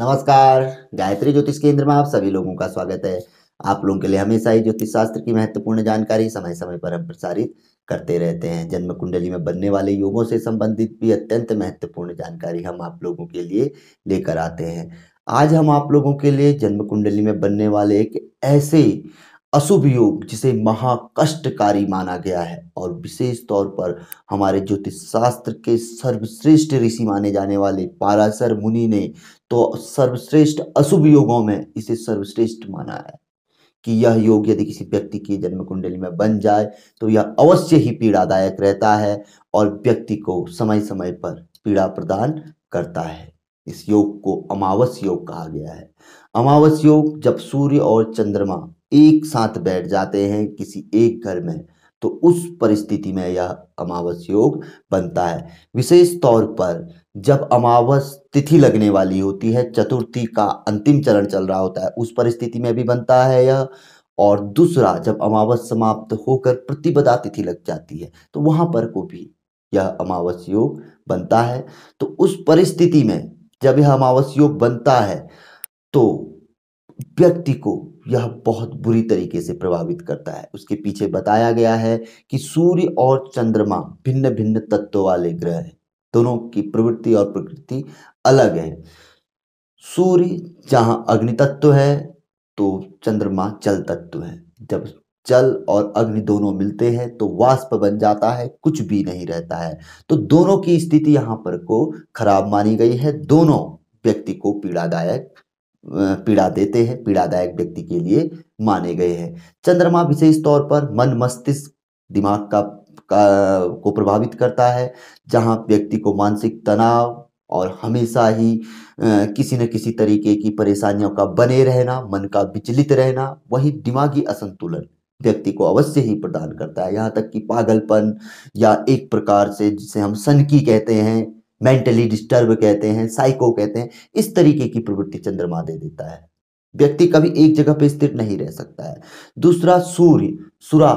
नमस्कार गायत्री ज्योतिष केंद्र में आप सभी लोगों का स्वागत है आप लोगों के लिए हमेशा ही ज्योतिष शास्त्र की महत्वपूर्ण जानकारी समय समय पर हम प्रसारित करते रहते हैं जन्म कुंडली में बनने वाले योगों से संबंधित भी अत्यंत महत्वपूर्ण जानकारी हम आप लोगों के लिए लेकर आते हैं आज हम आप लोगों के लिए जन्म कुंडली में बनने वाले एक ऐसे अशुभ योग जिसे महाकष्टकारी माना गया है और विशेष तौर पर हमारे ज्योतिष शास्त्र के सर्वश्रेष्ठ ऋषि माने जाने वाले पाराशर मुनि ने तो सर्वश्रेष्ठ अशुभ योगों में इसे सर्वश्रेष्ठ माना है कि यह योग यदि किसी व्यक्ति की जन्म कुंडली में बन जाए तो यह अवश्य ही पीड़ादायक रहता है और व्यक्ति को समय समय पर पीड़ा प्रदान करता है इस योग को अमावस योग कहा गया है अमावस योग जब सूर्य और चंद्रमा एक साथ बैठ जाते हैं किसी एक घर में तो उस परिस्थिति में यह अमावस योग बनता है विशेष तौर पर जब अमावस तिथि लगने वाली होती है चतुर्थी का अंतिम चरण चल रहा होता है उस परिस्थिति में भी बनता है यह और दूसरा जब अमावस समाप्त होकर प्रतिपदा तिथि लग जाती है तो वहां पर को भी यह अमावस योग बनता है तो उस परिस्थिति में जब यह अमावस योग बनता है तो व्यक्ति को यह बहुत बुरी तरीके से प्रभावित करता है उसके पीछे बताया गया है कि सूर्य और चंद्रमा भिन्न भिन्न तत्व वाले ग्रह हैं दोनों की प्रवृत्ति और प्रकृति अलग है सूर्य जहाँ अग्नि तत्व है तो चंद्रमा जल तत्व है जब जल और अग्नि दोनों मिलते हैं तो वाष्प बन जाता है कुछ भी नहीं रहता है तो दोनों की स्थिति यहाँ पर को खराब मानी गई है दोनों व्यक्ति को पीड़ादायक पीड़ा देते हैं पीड़ादायक व्यक्ति के लिए माने गए हैं चंद्रमा विशेष तौर पर मन मस्तिष्क दिमाग का, का को प्रभावित करता है जहां व्यक्ति को मानसिक तनाव और हमेशा ही किसी न किसी तरीके की परेशानियों का बने रहना मन का विचलित रहना वही दिमागी असंतुलन व्यक्ति को अवश्य ही प्रदान करता है यहाँ तक कि पागलपन या एक प्रकार से जिसे हम सनकी कहते हैं मेंटली डिस्टर्ब कहते हैं साइको कहते हैं इस तरीके की प्रवृत्ति चंद्रमा दे देता है व्यक्ति कभी एक जगह पे स्थिर नहीं रह सकता है दूसरा सूर्य सुरा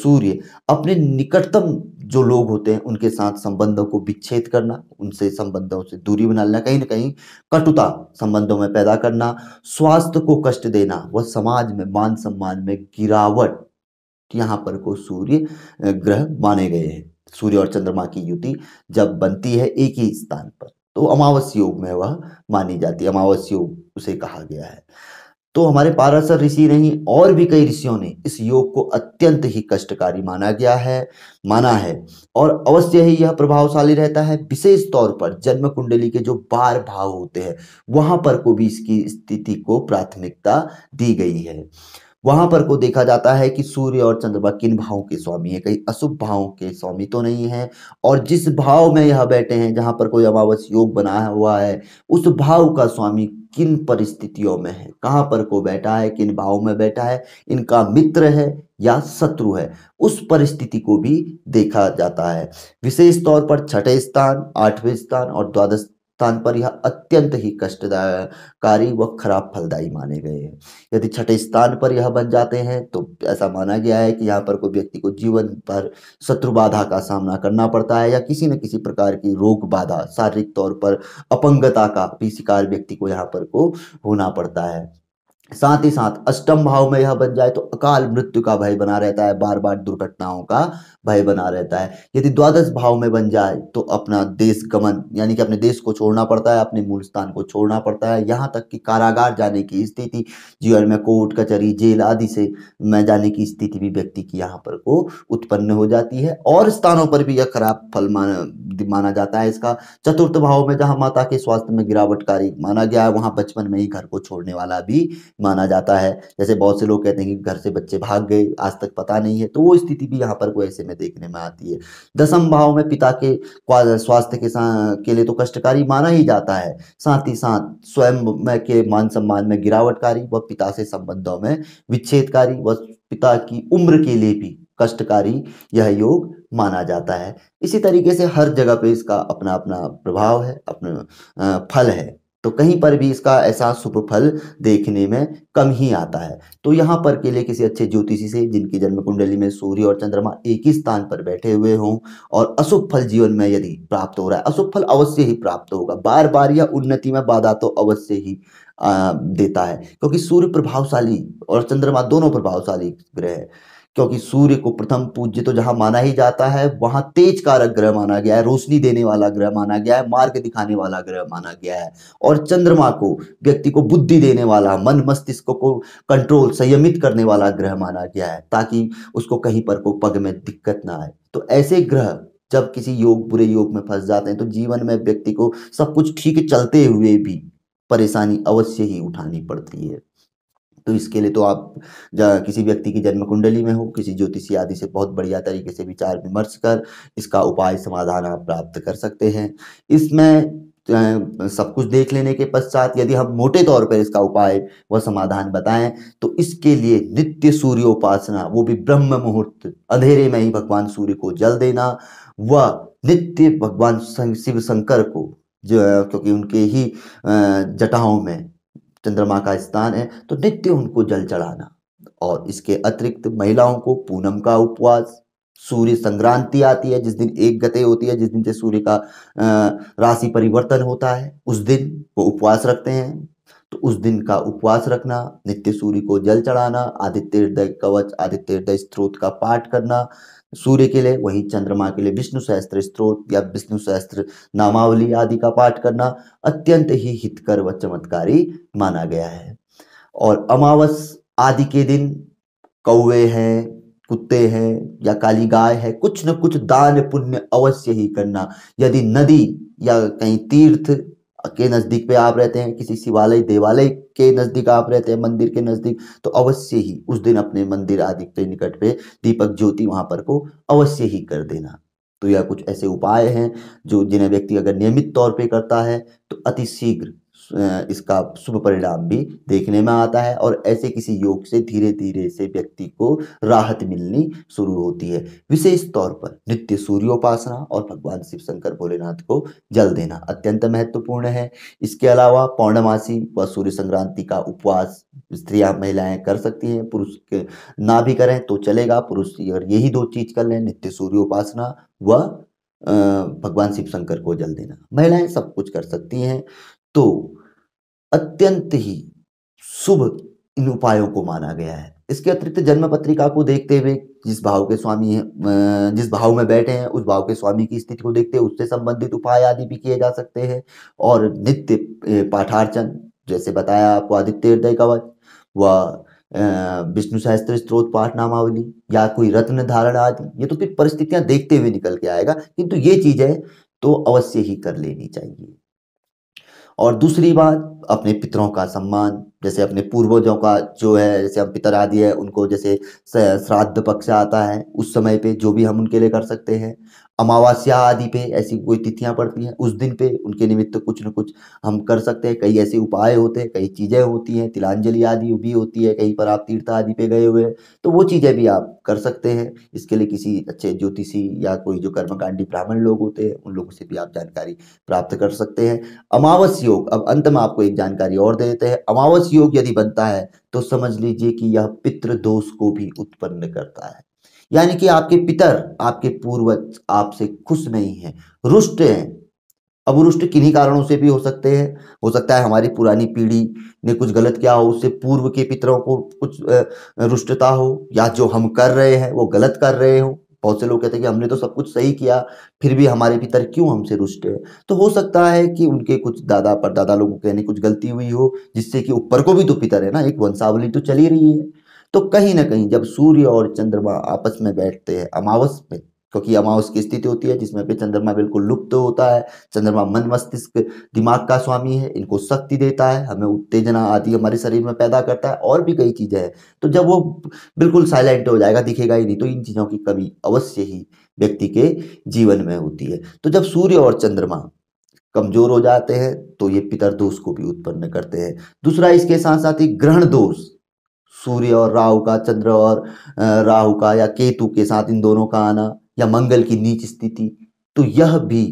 सूर्य अपने निकटतम जो लोग होते हैं उनके साथ संबंधों को विच्छेद करना उनसे संबंधों से दूरी बना लेना कहीं ना कहीं कटुता संबंधों में पैदा करना स्वास्थ्य को कष्ट देना वह समाज में मान सम्मान में गिरावट यहाँ पर को सूर्य ग्रह माने गए हैं सूर्य और चंद्रमा की युति जब बनती है एक ही स्थान पर तो अमावस योग में वह मानी जाती है अमावस योग उसे कहा गया है तो हमारे पारासर ऋषि नहीं और भी कई ऋषियों ने इस योग को अत्यंत ही कष्टकारी माना गया है माना है और अवश्य ही यह प्रभावशाली रहता है विशेष तौर पर जन्म कुंडली के जो बार भाव होते हैं वहां पर को भी इसकी स्थिति को प्राथमिकता दी गई है वहां पर को देखा जाता है कि सूर्य और चंद्रमा किन भावों के स्वामी है कहीं अशुभ भावों के स्वामी तो नहीं है और जिस भाव में यह बैठे हैं जहां पर कोई अमावस योग बना हुआ है उस भाव का स्वामी किन परिस्थितियों में है कहाँ पर को बैठा है किन भाव में बैठा है इनका मित्र है या शत्रु है उस परिस्थिति को भी देखा जाता है विशेष तौर पर छठे स्थान आठवें स्थान और द्वादश स्थान पर यह अत्यंत ही कष्टदायकारी व खराब फलदायी माने गए हैं यदि छठे स्थान पर यह बन जाते हैं तो ऐसा माना गया है कि यहाँ पर कोई व्यक्ति को जीवन पर शत्रु बाधा का सामना करना पड़ता है या किसी न किसी प्रकार की रोग बाधा शारीरिक तौर पर अपंगता का भी शिकार व्यक्ति को यहाँ पर को होना पड़ता है साथ ही साथ अष्टम भाव में यह बन जाए तो अकाल मृत्यु का भय बना रहता है बार बार दुर्घटनाओं का भय बना रहता है यदि द्वादश भाव में बन जाए तो अपना देश गमन यानी कि अपने देश को छोड़ना पड़ता है अपने मूल स्थान को छोड़ना पड़ता है यहाँ तक कि कारागार जाने की स्थिति जीवन में कोर्ट कचहरी जेल आदि से में जाने की स्थिति भी व्यक्ति की यहाँ पर को उत्पन्न हो जाती है और स्थानों पर भी यह खराब फल माना माना जाता है इसका चतुर्थ भाव में जहाँ माता के स्वास्थ्य में गिरावटकारी माना गया है वहाँ बचपन में ही घर को छोड़ने वाला भी माना जाता है जैसे बहुत से लोग कहते हैं कि घर से बच्चे भाग गए आज तक पता नहीं है तो वो स्थिति भी यहाँ पर कोई ऐसे में में देखने में आती है दसम भाव में पिता के स्वास्थ्य के के लिए तो कष्टकारी माना ही जाता है साथ ही साथ स्वयं में के मान सम्मान में गिरावटकारी व पिता से संबंधों में विच्छेदकारी व पिता की उम्र के लिए भी कष्टकारी यह योग माना जाता है इसी तरीके से हर जगह पे इसका अपना अपना प्रभाव है अपना फल है तो कहीं पर भी इसका ऐसा शुभ फल देखने में कम ही आता है तो यहाँ पर के लिए किसी अच्छे ज्योतिषी से जिनकी जन्म कुंडली में सूर्य और चंद्रमा एक ही स्थान पर बैठे हुए हों और अशुभ फल जीवन में यदि प्राप्त हो रहा है अशुभ फल अवश्य ही प्राप्त होगा बार बार या उन्नति में बाधा तो अवश्य ही आ, देता है क्योंकि सूर्य प्रभावशाली और चंद्रमा दोनों प्रभावशाली ग्रह है क्योंकि सूर्य को प्रथम पूज्य तो जहां माना ही जाता है वहां तेज कारक ग्रह माना गया है रोशनी देने वाला ग्रह माना गया है मार्ग दिखाने वाला ग्रह माना गया है और चंद्रमा को व्यक्ति को बुद्धि देने वाला मन मस्तिष्क को कंट्रोल संयमित करने वाला ग्रह माना गया है ताकि उसको कहीं पर को पग में दिक्कत ना आए तो ऐसे ग्रह जब किसी योग बुरे योग में फंस जाते हैं तो जीवन में व्यक्ति को सब कुछ ठीक चलते हुए भी परेशानी अवश्य ही उठानी पड़ती है तो इसके लिए तो आप किसी व्यक्ति की जन्म कुंडली में हो किसी ज्योतिषी आदि से बहुत बढ़िया तरीके से विचार विमर्श कर इसका उपाय समाधान आप प्राप्त कर सकते हैं इसमें सब कुछ देख लेने के पश्चात यदि हम मोटे तौर पर इसका उपाय व समाधान बताएं तो इसके लिए नित्य सूर्य उपासना वो भी ब्रह्म मुहूर्त अंधेरे में ही भगवान सूर्य को जल देना व नित्य भगवान शिव शंकर को जो क्योंकि उनके ही जटाओं में चंद्रमा का स्थान है तो नित्य उनको जल चढ़ाना और इसके अतिरिक्त महिलाओं को पूनम का उपवास सूर्य संक्रांति आती है जिस दिन एक गते होती है जिस दिन से सूर्य का राशि परिवर्तन होता है उस दिन वो उपवास रखते हैं तो उस दिन का उपवास रखना नित्य सूर्य को जल चढ़ाना आदित्य हृदय कवच आदित्य हृदय स्त्रोत का पाठ करना सूर्य के लिए वही चंद्रमा के लिए विष्णु सहस्त्र स्त्रोत या विष्णु सहस्त्र नामावली आदि का पाठ करना अत्यंत ही हितकर व चमत्कारी माना गया है और अमावस आदि के दिन कौवे हैं कुत्ते हैं या काली गाय है कुछ न कुछ दान पुण्य अवश्य ही करना यदि नदी या कहीं तीर्थ के नज़दीक पे आप रहते हैं किसी शिवालय देवालय के नज़दीक आप रहते हैं मंदिर के नज़दीक तो अवश्य ही उस दिन अपने मंदिर आदि के निकट पे दीपक ज्योति वहाँ पर को अवश्य ही कर देना तो यह कुछ ऐसे उपाय हैं जो जिन्हें व्यक्ति अगर नियमित तौर पर करता है तो अतिशीघ्र इसका शुभ परिणाम भी देखने में आता है और ऐसे किसी योग से धीरे धीरे से व्यक्ति को राहत मिलनी शुरू होती है विशेष तौर पर नित्य सूर्योपासना और भगवान शिव शंकर भोलेनाथ को जल देना अत्यंत महत्वपूर्ण है इसके अलावा पौर्णमासी व सूर्य संक्रांति का उपवास स्त्रियां महिलाएं कर सकती हैं पुरुष ना भी करें तो चलेगा पुरुष अगर यही दो चीज कर लें नित्य सूर्योपासना व भगवान शिव शंकर को जल देना महिलाएं सब कुछ कर सकती हैं तो अत्यंत ही शुभ इन उपायों को माना गया है इसके अतिरिक्त जन्म पत्रिका को देखते हुए जिस भाव के स्वामी है जिस भाव में बैठे हैं उस भाव के स्वामी की स्थिति को देखते हुए उससे संबंधित उपाय आदि भी किए जा सकते हैं और नित्य पाठार्चन जैसे बताया आपको आदित्य हृदय कवच व विष्णु सहस्त्र स्त्रोत पाठ नामावली या कोई रत्न धारण आदि ये तो फिर परिस्थितियां देखते हुए निकल के आएगा किंतु ये चीजें तो अवश्य ही कर लेनी चाहिए और दूसरी बात अपने पितरों का सम्मान जैसे अपने पूर्वजों का जो है जैसे हम पितर आदि है उनको जैसे श्राद्ध पक्ष आता है उस समय पे जो भी हम उनके लिए कर सकते हैं अमावस्या आदि पे ऐसी कोई तिथियां पड़ती हैं उस दिन पे उनके निमित्त कुछ न कुछ हम कर सकते हैं कई ऐसे उपाय होते हैं कई चीज़ें होती हैं तिलांजलि आदि भी होती है कहीं पर आप तीर्थ आदि पे गए हुए हैं तो वो चीज़ें भी आप कर सकते हैं इसके लिए किसी अच्छे ज्योतिषी या कोई जो कर्मकांडी ब्राह्मण लोग होते हैं उन लोगों से भी आप जानकारी प्राप्त कर सकते हैं अमावस योग अब अंत में आपको एक जानकारी और दे देते हैं अमावस योग यदि बनता है तो समझ लीजिए कि यह पितृ दोष को भी उत्पन्न करता है यानी कि आपके पितर आपके पूर्वज आपसे खुश नहीं है रुष्ट हैं अब रुष्ट किन्हीं कारणों से भी हो सकते हैं हो सकता है हमारी पुरानी पीढ़ी ने कुछ गलत किया हो उससे पूर्व के पितरों को कुछ रुष्टता हो या जो हम कर रहे हैं वो गलत कर रहे हो बहुत से लोग कहते हैं कि हमने तो सब कुछ सही किया फिर भी हमारे पितर क्यों हमसे रुष्ट है तो हो सकता है कि उनके कुछ दादा पर दादा लोगों के कुछ गलती हुई हो जिससे कि ऊपर को भी तो पितर है ना एक वंशावली तो चली रही है तो कहीं ना कहीं जब सूर्य और चंद्रमा आपस में बैठते हैं अमावस में क्योंकि अमावस की स्थिति होती है जिसमें पे चंद्रमा बिल्कुल लुप्त तो होता है चंद्रमा मन मस्तिष्क दिमाग का स्वामी है इनको शक्ति देता है हमें उत्तेजना आदि हमारे शरीर में पैदा करता है और भी कई चीज़ें हैं तो जब वो बिल्कुल साइलेंट हो जाएगा दिखेगा ही नहीं तो इन चीज़ों की कमी अवश्य ही व्यक्ति के जीवन में होती है तो जब सूर्य और चंद्रमा कमजोर हो जाते हैं तो ये पितर दोष को भी उत्पन्न करते हैं दूसरा इसके साथ साथ ही ग्रहण दोष सूर्य और राहु का चंद्र और राहु का या केतु के साथ इन दोनों का आना या मंगल की नीच स्थिति तो यह भी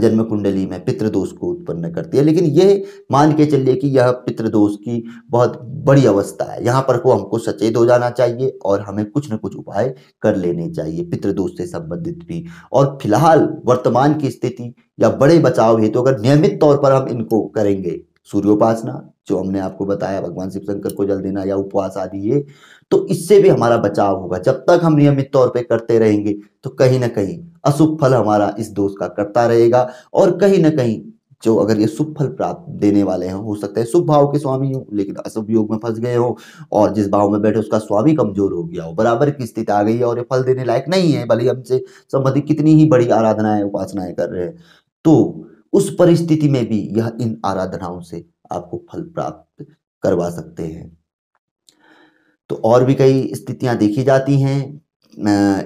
जन्म कुंडली में पितृदोष को उत्पन्न करती है लेकिन यह मान के चलिए कि यह पितृदोष की बहुत बड़ी अवस्था है यहाँ पर को हमको सचेत हो जाना चाहिए और हमें कुछ न कुछ उपाय कर लेने चाहिए पितृदोष से संबंधित भी और फिलहाल वर्तमान की स्थिति या बड़े बचाव हेतु तो अगर नियमित तौर पर हम इनको करेंगे सूर्योपासना जो हमने आपको बताया भगवान शिव शंकर को जल देना या उपवास आदि ये तो इससे भी हमारा बचाव होगा जब तक हम नियमित तौर पे करते रहेंगे तो कहीं ना कहीं अशुभ फल हमारा इस दोष का करता रहेगा और कहीं ना कहीं जो अगर ये शुभ फल प्राप्त देने वाले हैं हो सकता है शुभ भाव के स्वामी हो लेकिन अशुभ योग में फंस गए हो और जिस भाव में बैठे उसका स्वामी कमजोर हो गया हो बराबर की स्थिति आ गई है और ये फल देने लायक नहीं है भले हमसे संबंधित कितनी ही बड़ी आराधनाएं उपासनाएं कर रहे हैं तो उस परिस्थिति में भी यह इन आराधनाओं से आपको फल प्राप्त करवा सकते हैं तो और भी कई स्थितियां देखी जाती हैं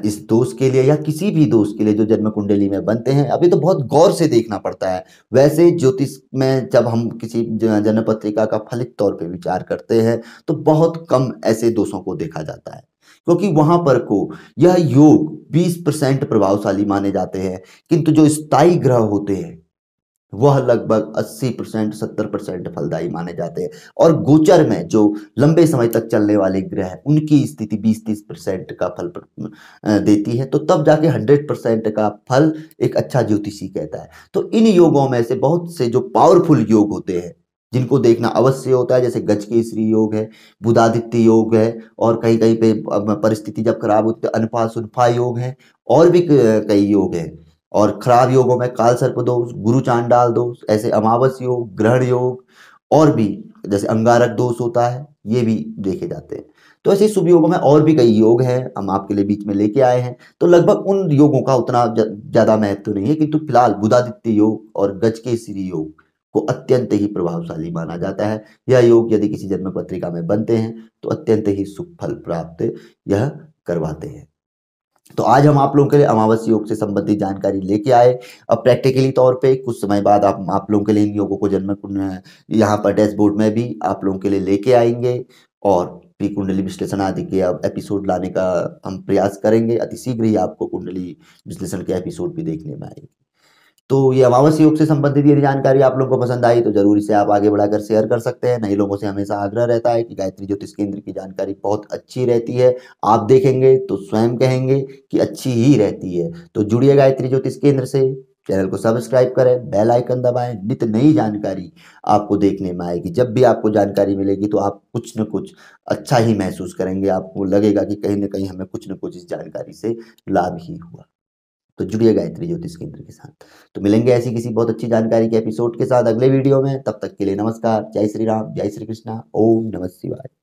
इस दोष के लिए या किसी भी दोष के लिए जो जन्म कुंडली में बनते हैं अभी तो बहुत गौर से देखना पड़ता है वैसे ज्योतिष में जब हम किसी जन्म पत्रिका का फलित तौर पे विचार करते हैं तो बहुत कम ऐसे दोषों को देखा जाता है क्योंकि वहां पर को यह योग 20 परसेंट प्रभावशाली माने जाते हैं किंतु जो स्थायी ग्रह होते हैं वह लगभग 80 परसेंट सत्तर परसेंट फलदायी माने जाते हैं और गोचर में जो लंबे समय तक चलने वाले ग्रह हैं उनकी स्थिति 20-30 परसेंट का फल देती है तो तब जाके 100 परसेंट का फल एक अच्छा ज्योतिषी कहता है तो इन योगों में से बहुत से जो पावरफुल योग होते हैं जिनको देखना अवश्य होता है जैसे गज केसरी योग है बुधादित्य योग है और कहीं कहीं पे परिस्थिति जब खराब होती है तो अनफा सुनफा योग है और भी कई योग हैं और खराब योगों में काल सर्प दोष गुरु डाल दोष ऐसे अमावस योग ग्रहण योग और भी जैसे अंगारक दोष होता है ये भी देखे जाते हैं तो ऐसे शुभ योगों में और भी कई योग हैं हम आपके लिए बीच में लेके आए हैं तो लगभग उन योगों का उतना ज़्यादा महत्व नहीं है किंतु तो फिलहाल बुधादित्य योग और गज के श्री योग को अत्यंत ही प्रभावशाली माना जाता है यह योग यदि किसी जन्म पत्रिका में बनते हैं तो अत्यंत ही सुख फल प्राप्त यह करवाते हैं तो आज हम आप लोगों के लिए अमावस योग से संबंधित जानकारी लेके आए अब प्रैक्टिकली तौर पे कुछ समय बाद आप आप लोगों के लिए इन योगों को जन्म कुंड यहाँ पर डैशबोर्ड में भी आप लोगों के लिए लेके आएंगे और प्री कुंडली विश्लेषण आदि के अब एपिसोड लाने का हम प्रयास करेंगे अतिशीघ्र ही आपको कुंडली विश्लेषण के एपिसोड भी देखने में आएंगे तो ये अमावस योग से संबंधित यदि जानकारी आप लोगों को पसंद आई तो जरूर इसे आप आगे बढ़ाकर शेयर कर सकते हैं नई लोगों से हमेशा आग्रह रहता है कि गायत्री ज्योतिष केंद्र की जानकारी बहुत अच्छी रहती है आप देखेंगे तो स्वयं कहेंगे कि अच्छी ही रहती है तो जुड़िए गायत्री ज्योतिष केंद्र से चैनल को सब्सक्राइब करें बेल आइकन दबाएं नित नई जानकारी आपको देखने में आएगी जब भी आपको जानकारी मिलेगी तो आप कुछ न कुछ अच्छा ही महसूस करेंगे आपको लगेगा कि कहीं ना कहीं हमें कुछ न कुछ इस जानकारी से लाभ ही हुआ तो जुड़िए गायत्री ज्योतिष केंद्र के साथ तो मिलेंगे ऐसी किसी बहुत अच्छी जानकारी के एपिसोड के साथ अगले वीडियो में तब तक के लिए नमस्कार जय श्री राम जय श्री कृष्णा ओम नमः शिवाय